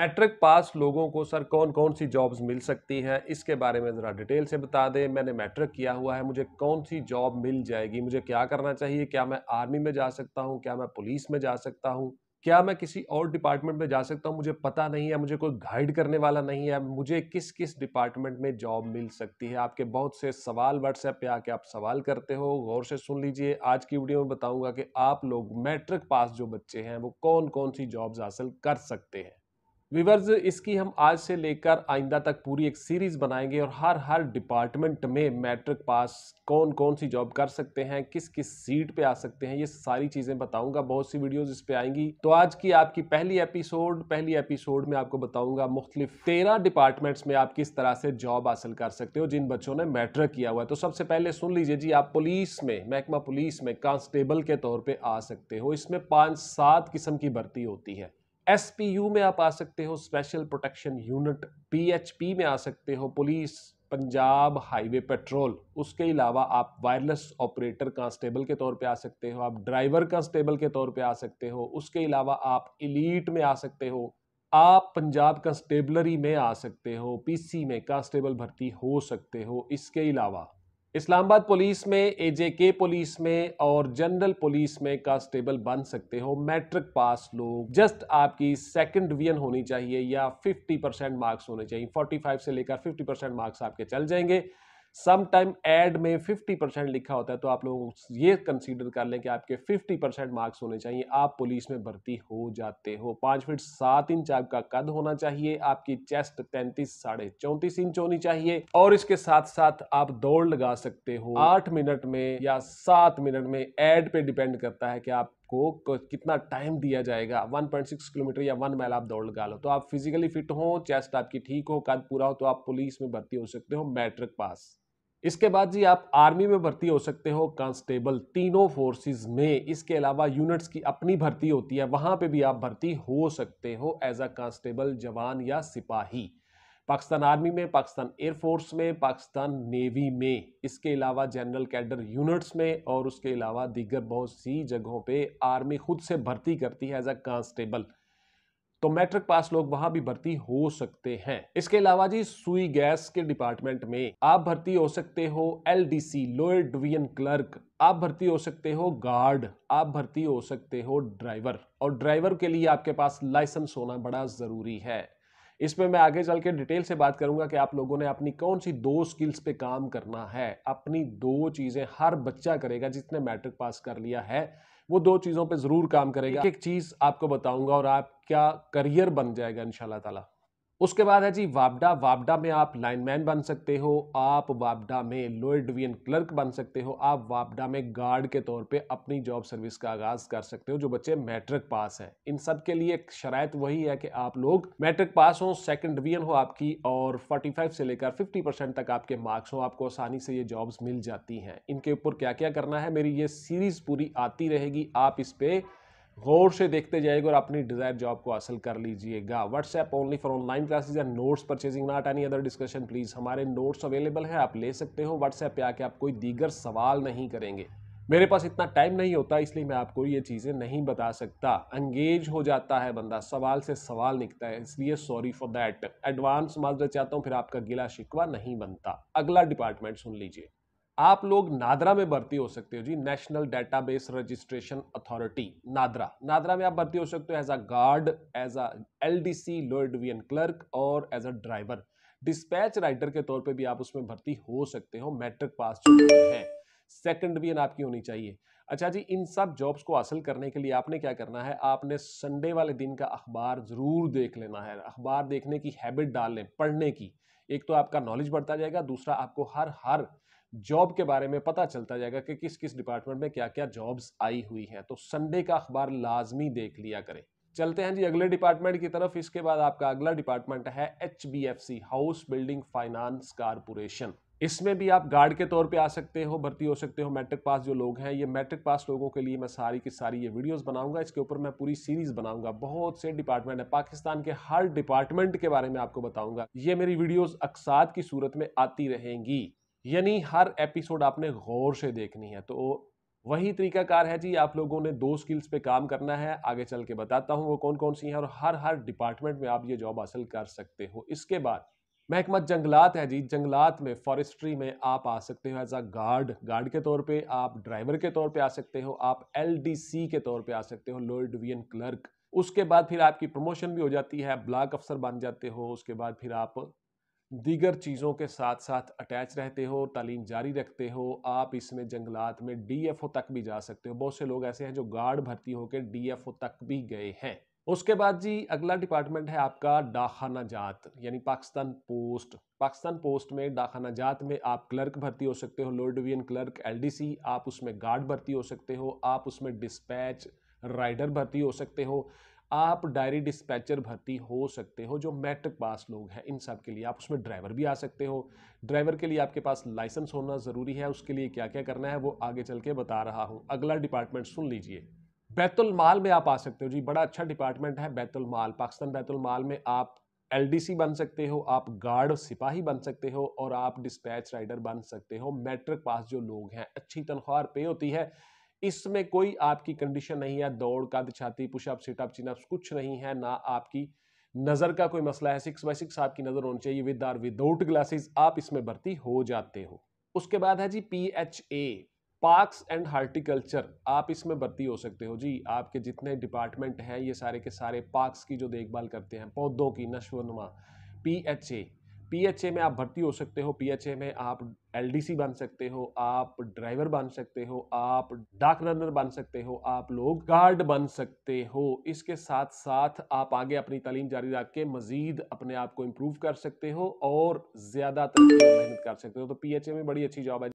matric pass लोगों को sir कौन कौन सी जॉब्स मिल सकती हैं इसके बारे में ज़रा डिटेल से बता दें मैंने मैट्रिक किया हुआ है मुझे कौन सी जॉब मिल जाएगी मुझे क्या करना चाहिए क्या मैं आर्मी में जा सकता हूँ क्या मैं पुलिस में जा सकता हूँ क्या मैं किसी और डिपार्टमेंट में जा सकता हूँ मुझे पता नहीं है मुझे कोई गाइड करने वाला नहीं है मुझे किस किस डिपार्टमेंट में जॉब मिल सकती है आपके बहुत से सवाल व्हाट्सएप पे आके आप सवाल करते हो गौर से सुन लीजिए आज की वीडियो में बताऊंगा कि आप लोग मैट्रिक पास जो बच्चे हैं वो कौन कौन सी जॉब्स हासिल कर सकते हैं विवर्स इसकी हम आज से लेकर आइंदा तक पूरी एक सीरीज़ बनाएंगे और हर हर डिपार्टमेंट में मैट्रिक पास कौन कौन सी जॉब कर सकते हैं किस किस सीट पे आ सकते हैं ये सारी चीज़ें बताऊंगा बहुत सी वीडियोस इस पे आएंगी तो आज की आपकी पहली एपिसोड पहली एपिसोड में आपको बताऊंगा मुख्तलिफ तेरह डिपार्टमेंट्स में आप किस तरह से जॉब हासिल कर सकते हो जिन बच्चों ने मैट्रिक किया हुआ है तो सबसे पहले सुन लीजिए जी आप पुलिस में महकमा पुलिस में कांस्टेबल के तौर पर आ सकते हो इसमें पाँच सात किस्म की भर्ती होती है यू में आप आ सकते हो स्पेशल प्रोटेक्शन यूनिट पी में आ सकते हो पुलिस पंजाब हाईवे पेट्रोल उसके अलावा आप वायरलेस ऑपरेटर कांस्टेबल के तौर पे आ सकते हो आप ड्राइवर कांस्टेबल के तौर पे आ सकते हो उसके अलावा आप इलीट में आ सकते हो आप पंजाब कांस्टेबलरी में आ सकते हो पीसी में कांस्टेबल भर्ती हो सकते हो इसके अलावा इस्लामाबाद पुलिस में एजेके पुलिस में और जनरल पुलिस में कांस्टेबल बन सकते हो मैट्रिक पास लोग जस्ट आपकी सेकंड डिवीजन होनी चाहिए या 50 परसेंट मार्क्स होने चाहिए 45 से लेकर 50 परसेंट मार्क्स आपके चल जाएंगे समटाइम एड में 50 परसेंट लिखा होता है तो आप लोग ये कंसीडर कर लें कि आपके 50 परसेंट मार्क्स होने चाहिए आप पुलिस में भर्ती हो जाते हो पाँच फीट सात इंच आपका कद होना चाहिए आपकी चेस्ट तैंतीस साढ़े चौंतीस इंच होनी चाहिए और इसके साथ साथ आप दौड़ लगा सकते हो आठ मिनट में या सात मिनट में एड पे डिपेंड करता है कि आप को कितना टाइम दिया जाएगा 1.6 किलोमीटर या वन माइल आप दौड़ लगा लो तो आप फिजिकली फिट हो चेस्ट आपकी ठीक हो कद पूरा हो तो आप पुलिस में भर्ती हो सकते हो मैट्रिक पास इसके बाद जी आप आर्मी में भर्ती हो सकते हो कांस्टेबल तीनों फोर्सेस में इसके अलावा यूनिट्स की अपनी भर्ती होती है वहाँ पे भी आप भर्ती हो सकते हो एज अ कांस्टेबल जवान या सिपाही पाकिस्तान आर्मी में पाकिस्तान एयरफोर्स में पाकिस्तान नेवी में इसके अलावा जनरल कैडर यूनिट्स में और उसके अलावा दीगर बहुत सी जगहों पे आर्मी खुद से भर्ती करती है एज अ कांस्टेबल तो मैट्रिक पास लोग वहां भी भर्ती हो सकते हैं इसके अलावा जी सुई गैस के डिपार्टमेंट में आप भर्ती हो सकते हो एलडीसी लोअर डिवीजन क्लर्क आप भर्ती हो सकते हो गार्ड आप भर्ती हो सकते हो ड्राइवर और ड्राइवर के लिए आपके पास लाइसेंस होना बड़ा जरूरी है इसमें मैं आगे चल के डिटेल से बात करूंगा कि आप लोगों ने अपनी कौन सी दो स्किल्स पे काम करना है अपनी दो चीज़ें हर बच्चा करेगा जिसने मैट्रिक पास कर लिया है वो दो चीज़ों पे ज़रूर काम करेगा एक, एक चीज़ आपको बताऊंगा और आपका करियर बन जाएगा इन ताला उसके बाद है जी वापडा वापडा में आप लाइनमैन बन सकते हो आप वापडा में लोअर डिवीजन क्लर्क बन सकते हो आप वापडा में गार्ड के तौर पे अपनी जॉब सर्विस का आगाज कर सकते हो जो बच्चे मैट्रिक पास हैं इन सब के लिए शरात वही है कि आप लोग मैट्रिक पास हो सेकंड डिवीजन हो आपकी और 45 से लेकर 50 परसेंट तक आपके मार्क्स हो आपको आसानी से ये जॉब्स मिल जाती हैं इनके ऊपर क्या क्या करना है मेरी ये सीरीज पूरी आती रहेगी आप इस पर गौर से देखते जाइएगा और अपनी डिजायर जॉब को हासिल कर लीजिएगा WhatsApp only for online classes या notes purchasing not any other discussion please हमारे नोट्स अवेलेबल हैं आप ले सकते हो व्हाट्सएप पे आके आप कोई दीगर सवाल नहीं करेंगे मेरे पास इतना टाइम नहीं होता इसलिए मैं आपको ये चीज़ें नहीं बता सकता अंगेज हो जाता है बंदा सवाल से सवाल निकलता है इसलिए सॉरी फॉर दैट एडवांस माजरा चाहता हूँ फिर आपका गिला शिकवा नहीं बनता अगला डिपार्टमेंट सुन लीजिए आप लोग नादरा में भर्ती हो सकते हो जी national database registration authority NADRA NADRA में आप भर्ती हो सकते हो as a guard as a LDC lower division clerk और as a driver dispatch writer के तौर पे भी आप उसमें भर्ती हो सकते हो मैट्रिक पास जो है सेकंड डिवीजन आपकी होनी चाहिए अच्छा जी इन सब जॉब्स को हासिल करने के लिए आपने क्या करना है आपने संडे वाले दिन का अखबार ज़रूर देख लेना है अखबार देखने की हैबिट डाल लें पढ़ने की एक तो आपका नॉलेज बढ़ता जाएगा दूसरा आपको हर हर जॉब के बारे में पता चलता जाएगा कि किस किस डिपार्टमेंट में क्या क्या जॉब्स आई हुई हैं तो संडे का अखबार लाजमी देख लिया करें चलते हैं जी अगले डिपार्टमेंट की तरफ इसके बाद आपका अगला डिपार्टमेंट है H B F C house building finance corporation इसमें भी आप गार्ड के तौर पे आ सकते हो भर्ती हो सकते हो मैट्रिक पास जो लोग हैं ये मैट्रिक पास लोगों के लिए मैं सारी की सारी ये वीडियोस बनाऊंगा इसके ऊपर मैं पूरी सीरीज बनाऊंगा बहुत से डिपार्टमेंट है पाकिस्तान के हर डिपार्टमेंट के बारे में आपको बताऊंगा ये मेरी वीडियोज अक्सात की सूरत में आती रहेंगी यानी हर एपिसोड आपने गौर से देखनी है तो वही तरीकाकार है जी आप लोगों ने दो स्किल्स पे काम करना है आगे चल के बताता हूँ वो कौन कौन सी हैं और हर हर डिपार्टमेंट में आप ये जॉब हासिल कर सकते हो इसके बाद महकमा जंगलात है जी जंगलात में फॉरेस्ट्री में आप आ सकते हो एज अ गार्ड गार्ड के तौर पे आप ड्राइवर के तौर पे आ सकते हो आप एलडीसी के तौर पे आ सकते हो लोअर डिवीजन क्लर्क उसके बाद फिर आपकी प्रमोशन भी हो जाती है ब्लॉक अफसर बन जाते हो उसके बाद फिर आप दीगर चीज़ों के साथ साथ अटैच रहते हो तालीम जारी रखते हो आप इसमें जंगलात में डी एफ ओ तक भी जा सकते हो बहुत से लोग ऐसे हैं जो गार्ड भर्ती होकर डी एफ ओ तक भी गए हैं उसके बाद जी अगला डिपार्टमेंट है आपका डाखाना जात यानी पाकिस्तान पोस्ट पाकिस्तान पोस्ट में डाखाना जात में आप क्लर्क भर्ती हो सकते हो लोअर डिवीजन क्लर्क एलडीसी आप उसमें गार्ड भर्ती हो सकते हो आप उसमें डिस्पैच राइडर भर्ती हो सकते हो आप डायरी डिस्पैचर भर्ती हो सकते हो जो मैट्रिक पास लोग हैं इन सब के लिए आप उसमें ड्राइवर भी आ सकते हो ड्राइवर के लिए आपके पास लाइसेंस होना ज़रूरी है उसके लिए क्या क्या करना है वो आगे चल के बता रहा हूँ अगला डिपार्टमेंट सुन लीजिए बैतुलमाल में आप आ सकते हो जी बड़ा अच्छा डिपार्टमेंट है बैतुलमाल पाकिस्तान बैतुलमाल में आप एलडीसी बन सकते हो आप गार्ड सिपाही बन सकते हो और आप डिस्पैच राइडर बन सकते हो मैट्रिक पास जो लोग हैं अच्छी तनख्वाह पे होती है इसमें कोई आपकी कंडीशन नहीं है दौड़ कद छाती पुशअप सिटअप चिनअप्स कुछ नहीं है ना आपकी नज़र का कोई मसला है सिक्स बाई सिक्स आपकी नज़र होनी चाहिए विद आर विदाउट ग्लासेस आप इसमें भर्ती हो जाते हो उसके बाद है जी P H A parks and horticulture आप इसमें भर्ती हो सकते हो जी आपके जितने डिपार्टमेंट हैं ये सारे के सारे पार्क्स की जो देखभाल करते हैं पौधों की नशोनमा पी एच ए पीएचए में आप भर्ती हो सकते हो पीएचए में आप एलडीसी बन सकते हो आप ड्राइवर बन सकते हो आप डाक रनर बन सकते हो आप लोग गार्ड बन सकते हो इसके साथ साथ आप आगे अपनी तालीम जारी रख के मजीद अपने आप को इम्प्रूव कर सकते हो और ज़्यादा मेहनत कर सकते हो तो पीएचए में बड़ी अच्छी जॉब है